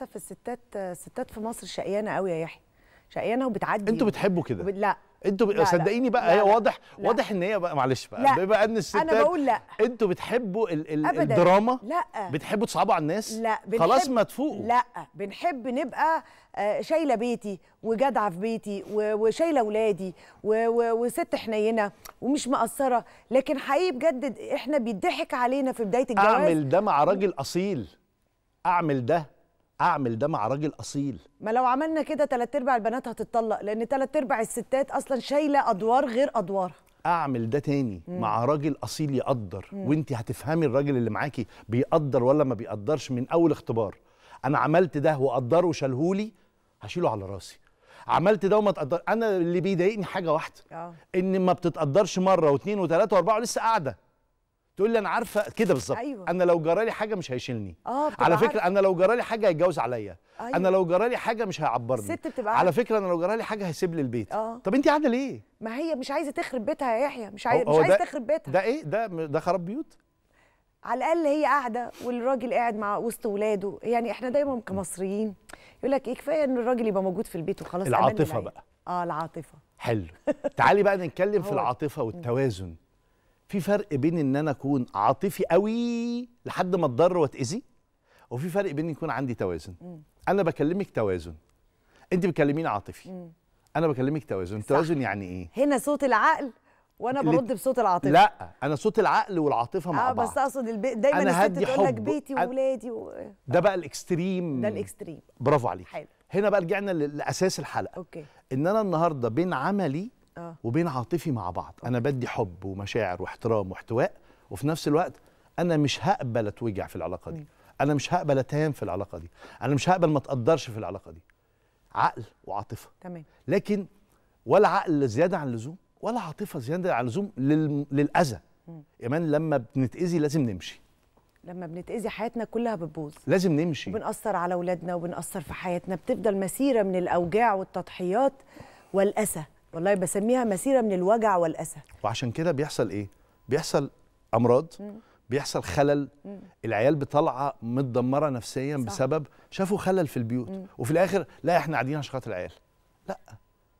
للاسف الستات الستات في مصر شقيانه قوي يا يحيى شقيانه وبتعدي انتوا بتحبوا كده وب... لا انتوا صدقيني بقى لا هي واضح لا واضح ان هي بقى معلش بقى لا بقى ان الستات انا بقول لا انتوا بتحبوا ال ال أبداً الدراما لا بتحبوا تصعبوا على الناس لا بنحب خلاص ما تفوقوا لا بنحب نبقى آه، شايله بيتي وجدعه في بيتي وشايله ولادي وست حنينه ومش مقصره لكن حقيقي بجد احنا بيضحك علينا في بدايه الجواز اعمل ده مع راجل اصيل اعمل ده اعمل ده مع راجل اصيل ما لو عملنا كده ثلاث ارباع البنات هتتطلق لان ثلاث ارباع الستات اصلا شايله ادوار غير ادوارها اعمل ده تاني مم. مع راجل اصيل يقدر وانت هتفهمي الراجل اللي معاكي بيقدر ولا ما بيقدرش من اول اختبار انا عملت ده وقدره وشالهولي هشيله على راسي عملت ده وما تقدر انا اللي بيضايقني حاجه واحده آه. ان ما بتتقدرش مره واثنين وثلاثه واربعه ولسه قاعده تقول لي انا عارفه كده بالظبط أيوة. انا لو جرالي حاجه مش هيشيلني آه على فكره انا لو جرالي حاجه هيتجوز عليا أيوة. انا لو جرالي حاجه مش هيعبرني الست بتبقى على فكره انا لو جرالي حاجه هيسيب لي البيت آه. طب انت قاعده ليه ما هي مش عايزه تخرب بيتها يا يحيى مش عايز مش عايزه تخرب بيتها ده ايه ده ده خراب بيوت على الاقل هي قاعده والراجل قاعد مع وسط ولاده يعني احنا دايما كمصريين يقول لك ايه كفايه ان الراجل يبقى موجود في البيت وخلاص العاطفه بقى اه العاطفه حلو تعالي بقى نتكلم في العاطفه والتوازن في فرق بين ان انا اكون عاطفي قوي لحد ما اتضر واتاذي وفي فرق بين يكون عندي توازن م. انا بكلمك توازن انت بتكلميني عاطفي م. انا بكلمك توازن توازن يعني ايه هنا صوت العقل وانا برد بصوت العاطفه لا انا صوت العقل والعاطفه مع آه بعض بس اقصد البي... دايما أنا الست تقول لك بيتي واولادي و... ده بقى الاكستريم ده الاكستريم برافو عليك حلو هنا بقى رجعنا لاساس الحلقه اوكي ان انا النهارده بين عملي آه. وبين عاطفي مع بعض آه. انا بدي حب ومشاعر واحترام واحتواء وفي نفس الوقت انا مش هقبل اتوجع في العلاقه دي انا مش هقبل اتهان في العلاقه دي انا مش هقبل ما تقدرش في العلاقه دي عقل وعاطفه تمام لكن ولا عقل زياده عن اللزوم ولا عاطفه زياده عن اللزوم للاذى كمان لما بنتاذي لازم نمشي لما بنتاذي حياتنا كلها بتبوظ لازم نمشي وبنأثر على اولادنا وبنأثر في حياتنا بتفضل مسيره من الاوجاع والتضحيات والاسى والله بسميها مسيره من الوجع والاسى وعشان كده بيحصل ايه بيحصل امراض مم. بيحصل خلل مم. العيال بطلعة متدمره نفسيا صح. بسبب شافوا خلل في البيوت مم. وفي الاخر لا احنا قاعدين عشان خاطر العيال لا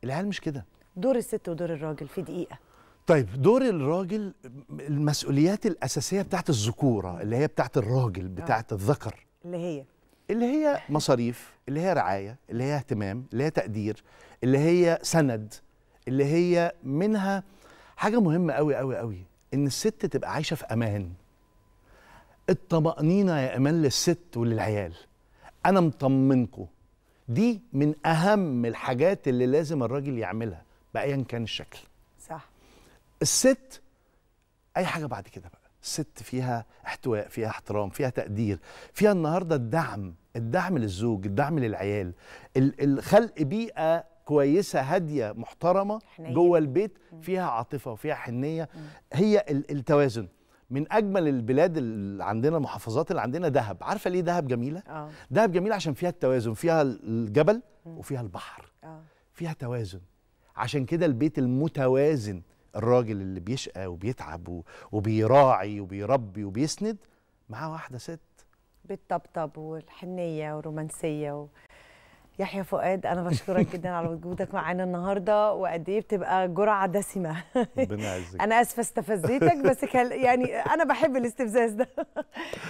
العيال مش كده دور الست ودور الراجل في دقيقه طيب دور الراجل المسؤوليات الاساسيه بتاعت الذكوره اللي هي بتاعت الراجل آه. بتاعت الذكر اللي هي اللي هي مصاريف اللي هي رعايه اللي هي اهتمام اللي هي تقدير اللي هي سند اللي هي منها حاجه مهمه قوي قوي قوي ان الست تبقى عايشه في امان الطمأنينة يا أمان للست وللعيال أنا مطمنكم دي من أهم الحاجات اللي لازم الراجل يعملها بأيا كان الشكل صح الست أي حاجة بعد كده بقى الست فيها احتواء فيها احترام فيها تقدير فيها النهاردة الدعم الدعم للزوج الدعم للعيال الخلق بيئة كويسه هاديه محترمه حنية. جوه البيت فيها عاطفه وفيها حنيه هي التوازن من اجمل البلاد اللي عندنا المحافظات اللي عندنا دهب عارفه ليه دهب جميله أوه. دهب جميله عشان فيها التوازن فيها الجبل وفيها البحر أوه. فيها توازن عشان كده البيت المتوازن الراجل اللي بيشقى وبيتعب وبيراعي وبيربي وبيسند معاه واحده ست بالطبطب والحنيه والرومانسيه و... يحيى فؤاد انا بشكرك جدا على وجودك معانا النهارده وقد ايه بتبقى جرعه دسمه ربنا انا اسفه استفزيتك بس يعني انا بحب الاستفزاز ده